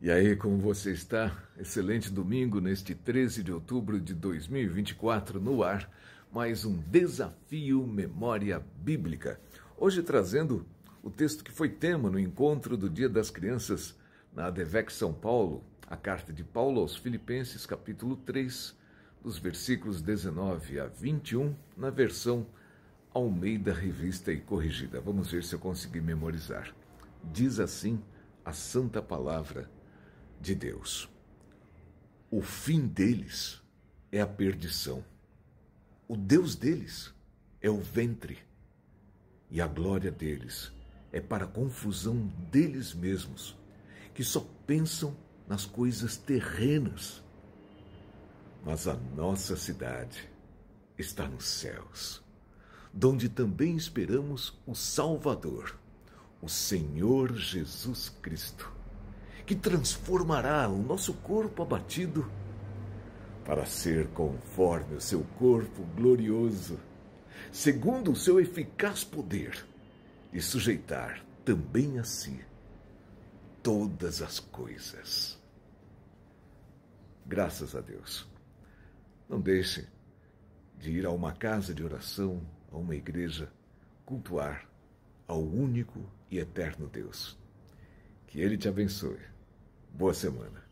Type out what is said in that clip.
E aí, como você está? Excelente domingo neste 13 de outubro de 2024 no ar, mais um desafio memória bíblica. Hoje trazendo o texto que foi tema no encontro do Dia das Crianças na ADVEC São Paulo, a carta de Paulo aos Filipenses, capítulo 3, dos versículos 19 a 21, na versão Almeida Revista e Corrigida. Vamos ver se eu consegui memorizar. Diz assim a santa palavra de Deus. O fim deles é a perdição. O Deus deles é o ventre. E a glória deles é para a confusão deles mesmos, que só pensam nas coisas terrenas. Mas a nossa cidade está nos céus, donde também esperamos o Salvador, o Senhor Jesus Cristo que transformará o nosso corpo abatido para ser conforme o seu corpo glorioso, segundo o seu eficaz poder, e sujeitar também a si todas as coisas. Graças a Deus. Não deixe de ir a uma casa de oração, a uma igreja, cultuar ao único e eterno Deus. Que Ele te abençoe. Boa semana.